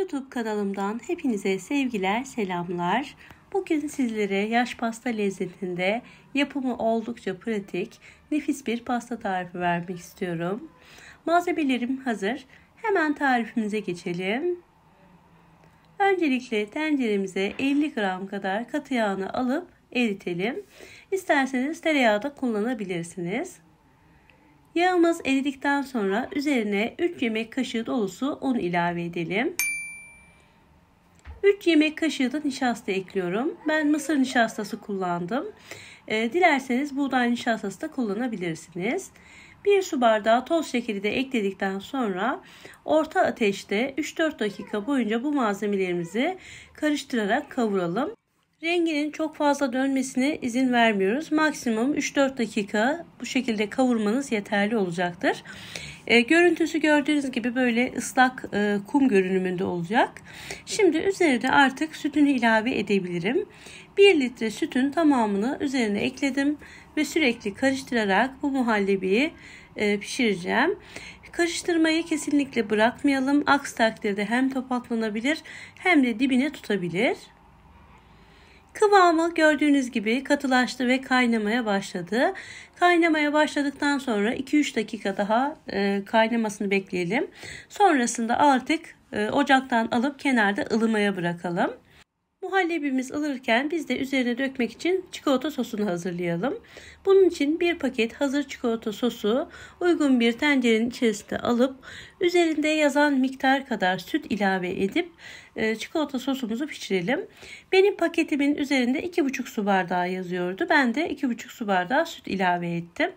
YouTube kanalımdan hepinize sevgiler, selamlar. Bugün sizlere yaş pasta lezzetinde yapımı oldukça pratik, nefis bir pasta tarifi vermek istiyorum. Malzemelerim hazır. Hemen tarifimize geçelim. Öncelikle tenceremize 50 gram kadar katı yağını alıp eritelim. İsterseniz tereyağı da kullanabilirsiniz. Yağımız eridikten sonra üzerine 3 yemek kaşığı dolusu un ilave edelim. 3 yemek kaşığı da nişasta ekliyorum. Ben mısır nişastası kullandım. E, dilerseniz buğday nişastası da kullanabilirsiniz. 1 su bardağı toz şekeri de ekledikten sonra orta ateşte 3-4 dakika boyunca bu malzemelerimizi karıştırarak kavuralım. Renginin çok fazla dönmesine izin vermiyoruz. Maksimum 3-4 dakika bu şekilde kavurmanız yeterli olacaktır. E, görüntüsü gördüğünüz gibi böyle ıslak e, kum görünümünde olacak. Şimdi üzerine artık sütünü ilave edebilirim. 1 litre sütün tamamını üzerine ekledim ve sürekli karıştırarak bu muhallebiyi e, pişireceğim. Karıştırmayı kesinlikle bırakmayalım. Aksi takdirde hem topaklanabilir hem de dibine tutabilir. Kıvamı gördüğünüz gibi katılaştı ve kaynamaya başladı. Kaynamaya başladıktan sonra 2-3 dakika daha e, kaynamasını bekleyelim. Sonrasında artık e, ocaktan alıp kenarda ılımaya bırakalım. Muhallebimiz alırken biz de üzerine dökmek için çikolata sosunu hazırlayalım. Bunun için bir paket hazır çikolata sosu uygun bir tencerenin içerisinde alıp üzerinde yazan miktar kadar süt ilave edip e, çikolata sosumuzu pişirelim. Benim paketimin üzerinde 2,5 su bardağı yazıyordu. Ben de 2,5 su bardağı süt ilave ettim.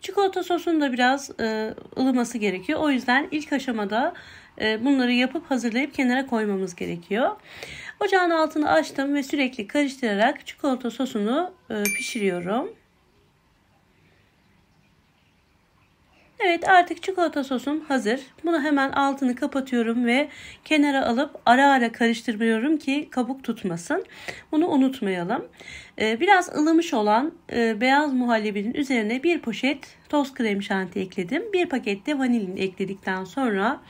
Çikolata sosunun da biraz e, ılıması gerekiyor. O yüzden ilk aşamada e, bunları yapıp hazırlayıp kenara koymamız gerekiyor. Ocağın altını açtım ve sürekli karıştırarak çikolata sosunu e, pişiriyorum. Evet artık çikolata sosum hazır. Bunu hemen altını kapatıyorum ve kenara alıp ara ara karıştırıyorum ki kabuk tutmasın. Bunu unutmayalım. Ee, biraz ılımış olan e, beyaz muhallebinin üzerine bir poşet toz krem şanti ekledim. Bir paket de vanilin ekledikten sonra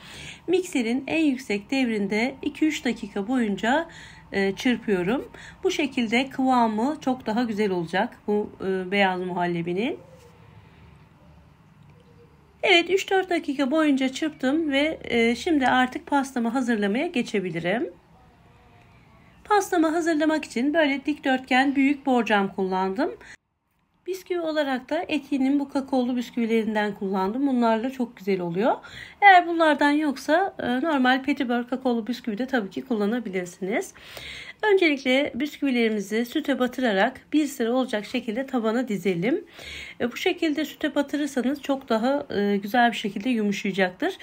mikserin en yüksek devrinde 2-3 dakika boyunca e, çırpıyorum. Bu şekilde kıvamı çok daha güzel olacak bu e, beyaz muhallebinin. Evet 3-4 dakika boyunca çırptım ve e, şimdi artık pastamı hazırlamaya geçebilirim. Pastamı hazırlamak için böyle dikdörtgen büyük borcam kullandım. Bisküvi olarak da Eti'nin bu kakaolu bisküvilerinden kullandım. Bunlar da çok güzel oluyor. Eğer bunlardan yoksa e, normal petibör kakaolu bisküvi de tabii ki kullanabilirsiniz. Öncelikle bisküvilerimizi süte batırarak bir sıra olacak şekilde tabana dizelim. E, bu şekilde süte batırırsanız çok daha e, güzel bir şekilde yumuşayacaktır.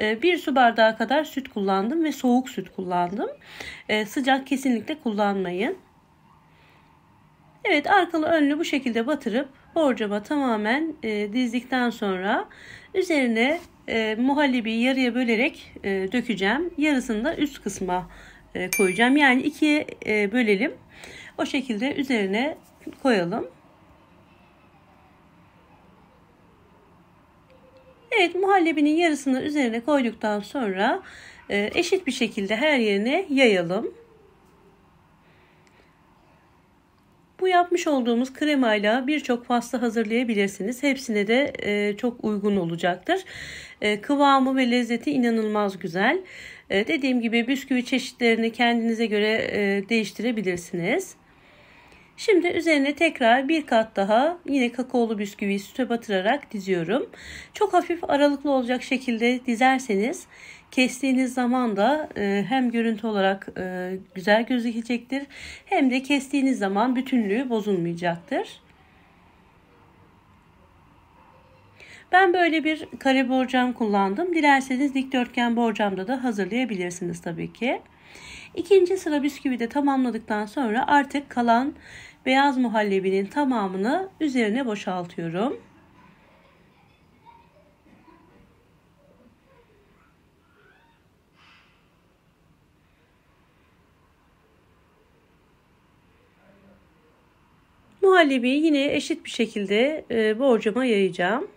E, bir su bardağı kadar süt kullandım ve soğuk süt kullandım. sıcak kesinlikle kullanmayın. Evet arkalı önlü bu şekilde batırıp borcama tamamen dizdikten sonra üzerine muhallebi yarıya bölerek dökeceğim. Yarısını da üst kısma e, koyacağım. Yani ikiye e, bölelim. O şekilde üzerine koyalım. Evet muhallebinin yarısını üzerine koyduktan sonra e, eşit bir şekilde her yerine yayalım. Bu yapmış olduğumuz kremayla birçok pasta hazırlayabilirsiniz. Hepsine de çok uygun olacaktır. kıvamı ve lezzeti inanılmaz güzel. E, dediğim gibi bisküvi çeşitlerini kendinize göre e, değiştirebilirsiniz. Şimdi üzerine tekrar bir kat daha yine kakaolu bisküvi süte batırarak diziyorum. Çok hafif aralıklı olacak şekilde dizerseniz kestiğiniz zaman da e, hem görüntü olarak güzel gözükecektir hem de kestiğiniz zaman bütünlüğü bozulmayacaktır. Ben böyle bir kare borcam kullandım. Dilerseniz dikdörtgen borcamda da hazırlayabilirsiniz tabii ki. İkinci sıra bisküvi de tamamladıktan sonra artık kalan beyaz muhallebinin tamamını üzerine boşaltıyorum. Muhallebiyi yine eşit bir şekilde e, borcama yayacağım.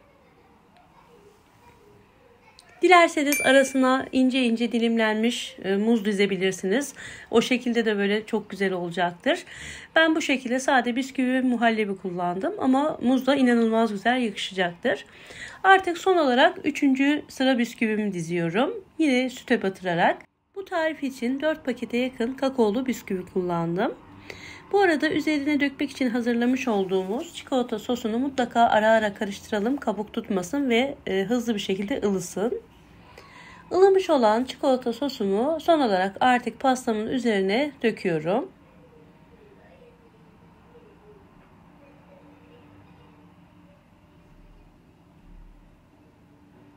Dilerseniz arasına ince ince dilimlenmiş e, muz dizebilirsiniz. O şekilde de böyle çok güzel olacaktır. Ben bu şekilde sade bisküvi ve muhallebi kullandım ama muz da inanılmaz güzel yakışacaktır. Artık son olarak 3. sıra bisküvimi diziyorum. Yine süte batırarak. Bu tarif için 4 pakete yakın kakaolu bisküvi kullandım. Bu arada üzerine dökmek için hazırlamış olduğumuz çikolata sosunu mutlaka ara ara karıştıralım. Kabuk tutmasın ve e, hızlı bir şekilde ılısın. Ilımış olan çikolata sosumu son olarak artık pastamın üzerine döküyorum.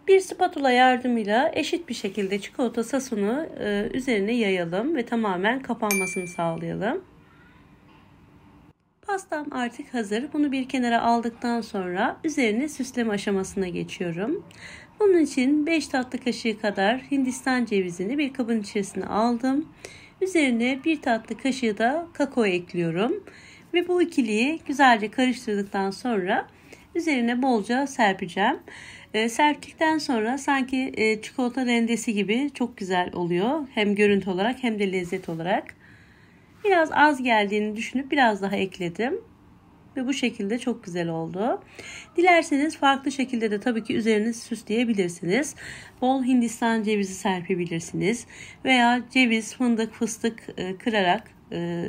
Bir spatula yardımıyla eşit bir şekilde çikolata sosunu e, üzerine yayalım ve tamamen kapanmasını sağlayalım. Pastam artık hazır. Bunu bir kenara aldıktan sonra üzerine süsleme aşamasına geçiyorum. Bunun için 5 tatlı kaşığı kadar Hindistan cevizini bir kabın içerisine aldım. Üzerine 1 tatlı kaşığı da kakao ekliyorum. Ve bu ikiliyi güzelce karıştırdıktan sonra üzerine bolca serpeceğim. E, serptikten sonra sanki e, çikolata rendesi gibi çok güzel oluyor. Hem görüntü olarak hem de lezzet olarak. Biraz az geldiğini düşünüp biraz daha ekledim. Ve bu şekilde çok güzel oldu. Dilerseniz farklı şekilde de tabii ki üzerini süsleyebilirsiniz. Bol Hindistan cevizi serpebilirsiniz. Veya ceviz, fındık, fıstık e, kırarak e,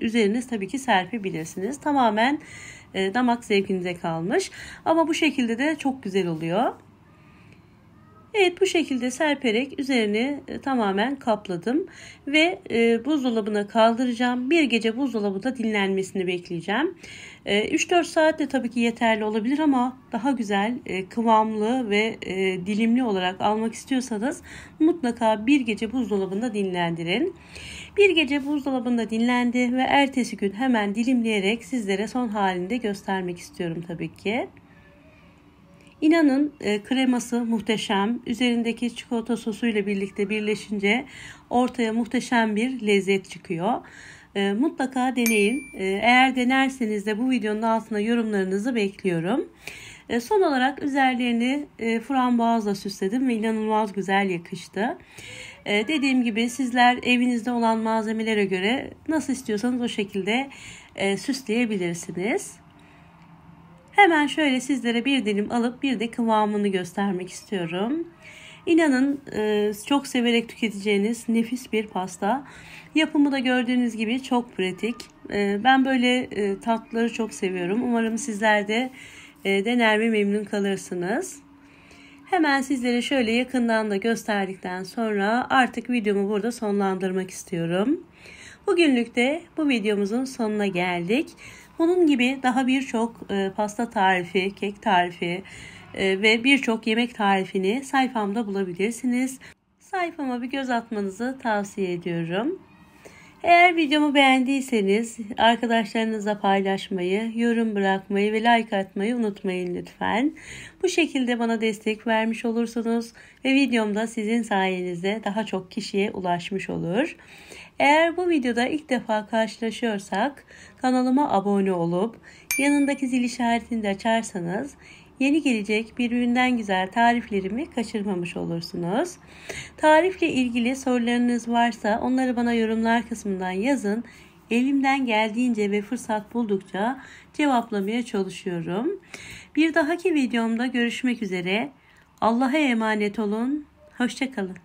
üzeriniz tabii ki serpebilirsiniz. Tamamen e, damak zevkinize kalmış. Ama bu şekilde de çok güzel oluyor. Evet bu şekilde serperek üzerine tamamen kapladım ve e, buzdolabına kaldıracağım. Bir gece buzdolabında dinlenmesini bekleyeceğim. E, 3-4 saat de tabii ki yeterli olabilir ama daha güzel e, kıvamlı ve e, dilimli olarak almak istiyorsanız mutlaka bir gece buzdolabında dinlendirin. Bir gece buzdolabında dinlendi ve ertesi gün hemen dilimleyerek sizlere son halinde göstermek istiyorum tabii ki. İnanın e, kreması muhteşem. Üzerindeki çikolata sosuyla birlikte birleşince ortaya muhteşem bir lezzet çıkıyor. E, mutlaka deneyin. E, eğer denerseniz de bu videonun altına yorumlarınızı bekliyorum. E, son olarak üzerlerini e, frambuazla süsledim ve inanılmaz güzel yakıştı. E, dediğim gibi sizler evinizde olan malzemelere göre nasıl istiyorsanız o şekilde e, süsleyebilirsiniz. Hemen şöyle sizlere bir dilim alıp bir de kıvamını göstermek istiyorum. İnanın e, çok severek tüketeceğiniz nefis bir pasta. Yapımı da gördüğünüz gibi çok pratik. E, ben böyle e, tatlıları çok seviyorum. Umarım sizler de dener ve memnun kalırsınız. Hemen sizlere şöyle yakından da gösterdikten sonra artık videomu burada sonlandırmak istiyorum. Bugünlük de bu videomuzun sonuna geldik. Bunun gibi daha birçok e, pasta tarifi, kek tarifi e, ve birçok yemek tarifini sayfamda bulabilirsiniz. Sayfama bir göz atmanızı tavsiye ediyorum. Eğer videomu beğendiyseniz arkadaşlarınızla paylaşmayı, yorum bırakmayı ve like atmayı unutmayın lütfen. Bu şekilde bana destek vermiş olursunuz ve videomda sizin sayenizde daha çok kişiye ulaşmış olur. Eğer bu videoda ilk defa karşılaşıyorsak kanalıma abone olup yanındaki zil işaretini de açarsanız yeni gelecek birbirinden güzel tariflerimi kaçırmamış olursunuz. Tarifle ilgili sorularınız varsa onları bana yorumlar kısmından yazın. Elimden geldiğince ve fırsat buldukça cevaplamaya çalışıyorum. Bir dahaki videomda görüşmek üzere. Allah'a emanet olun. Hoşçakalın.